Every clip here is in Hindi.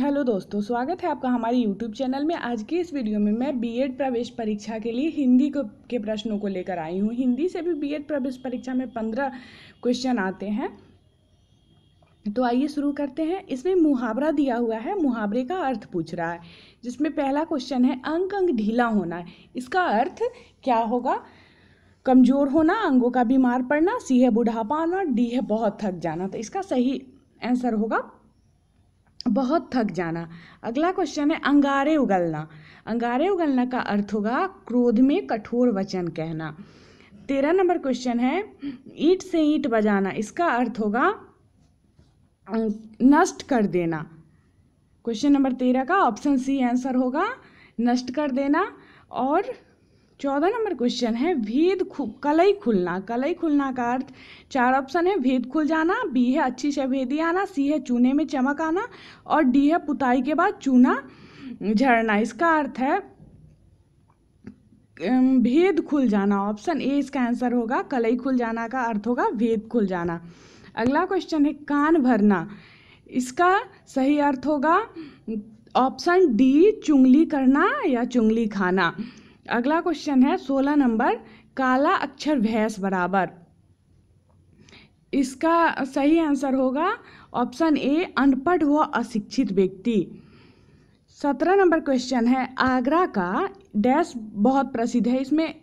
हेलो दोस्तों स्वागत है आपका हमारे यूट्यूब चैनल में आज की इस वीडियो में मैं बीएड प्रवेश परीक्षा के लिए हिंदी को के प्रश्नों को लेकर आई हूँ हिंदी से भी बीएड प्रवेश परीक्षा में पंद्रह क्वेश्चन आते हैं तो आइए शुरू करते हैं इसमें मुहावरा दिया हुआ है मुहावरे का अर्थ पूछ रहा है जिसमें पहला क्वेश्चन है अंग अंग ढीला होना इसका अर्थ क्या होगा कमजोर होना अंगों का बीमार पड़ना सी है बुढ़ापा आना डी है बहुत थक जाना तो इसका सही आंसर होगा बहुत थक जाना अगला क्वेश्चन है अंगारे उगलना अंगारे उगलना का अर्थ होगा क्रोध में कठोर वचन कहना तेरह नंबर क्वेश्चन है ईट से ईट बजाना इसका अर्थ होगा नष्ट कर देना क्वेश्चन नंबर तेरह का ऑप्शन सी आंसर होगा नष्ट कर देना और चौदह नंबर क्वेश्चन है भेद कलई खुलना कलई खुलना का अर्थ चार ऑप्शन है भेद खुल जाना बी है अच्छी से भेदी आना सी है चूने में चमक आना और डी है पुताई के बाद चूना झरना इसका अर्थ है भेद खुल जाना ऑप्शन ए इसका आंसर होगा कलई खुल जाना का अर्थ होगा भेद खुल जाना अगला क्वेश्चन है कान भरना इसका सही अर्थ होगा ऑप्शन डी चुंगली करना या चुंगली खाना अगला क्वेश्चन है सोलह नंबर काला अक्षर भैंस बराबर इसका सही आंसर होगा ऑप्शन ए अनपढ़ व अशिक्षित व्यक्ति सत्रह नंबर क्वेश्चन है आगरा का डैश बहुत प्रसिद्ध है इसमें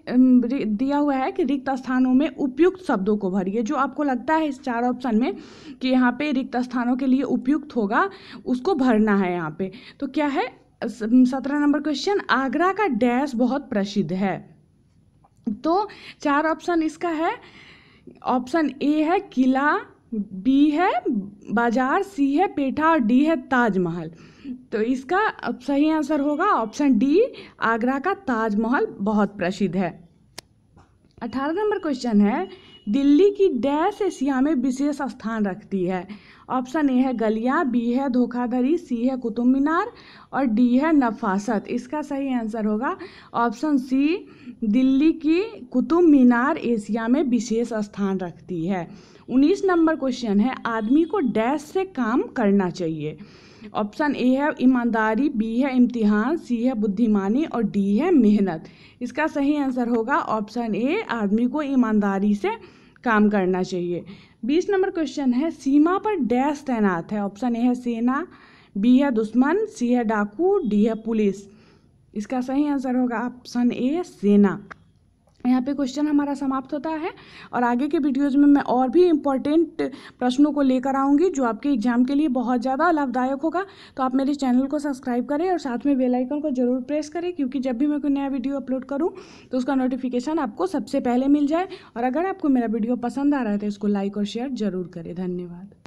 दिया हुआ है कि रिक्त स्थानों में उपयुक्त शब्दों को भरिए जो आपको लगता है इस चार ऑप्शन में कि यहाँ पे रिक्त स्थानों के लिए उपयुक्त होगा उसको भरना है यहाँ पे तो क्या है सत्रह नंबर क्वेश्चन आगरा का डैश बहुत प्रसिद्ध है तो चार ऑप्शन इसका है ऑप्शन ए है किला बी है बाजार सी है पेठा और डी है ताजमहल तो इसका सही आंसर होगा ऑप्शन डी आगरा का ताजमहल बहुत प्रसिद्ध है अठारह नंबर क्वेश्चन है दिल्ली की डैश एशिया में विशेष स्थान रखती है ऑप्शन ए है गलिया बी है धोखाधड़ी सी है कुतुब मीनार और डी है नफासत इसका सही आंसर होगा ऑप्शन सी दिल्ली की कुतुब मीनार एशिया में विशेष स्थान रखती है उन्नीस नंबर क्वेश्चन है आदमी को डैश से काम करना चाहिए ऑप्शन ए है ईमानदारी बी है इम्तिहान सी है बुद्धिमानी और डी है मेहनत इसका सही आंसर होगा ऑप्शन ए आदमी को ईमानदारी से काम करना चाहिए बीस नंबर क्वेश्चन है सीमा पर डैश तैनात है ऑप्शन ए है सेना बी है दुश्मन सी है डाकू डी है पुलिस इसका सही आंसर होगा ऑप्शन ए सेना यहाँ पे क्वेश्चन हमारा समाप्त होता है और आगे के वीडियोज़ में मैं और भी इम्पॉर्टेंट प्रश्नों को लेकर आऊँगी जो आपके एग्जाम के लिए बहुत ज़्यादा लाभदायक होगा तो आप मेरे चैनल को सब्सक्राइब करें और साथ में बेल आइकन को जरूर प्रेस करें क्योंकि जब भी मैं कोई नया वीडियो अपलोड करूँ तो उसका नोटिफिकेशन आपको सबसे पहले मिल जाए और अगर आपको मेरा वीडियो पसंद आ रहा है तो इसको लाइक और शेयर जरूर करें धन्यवाद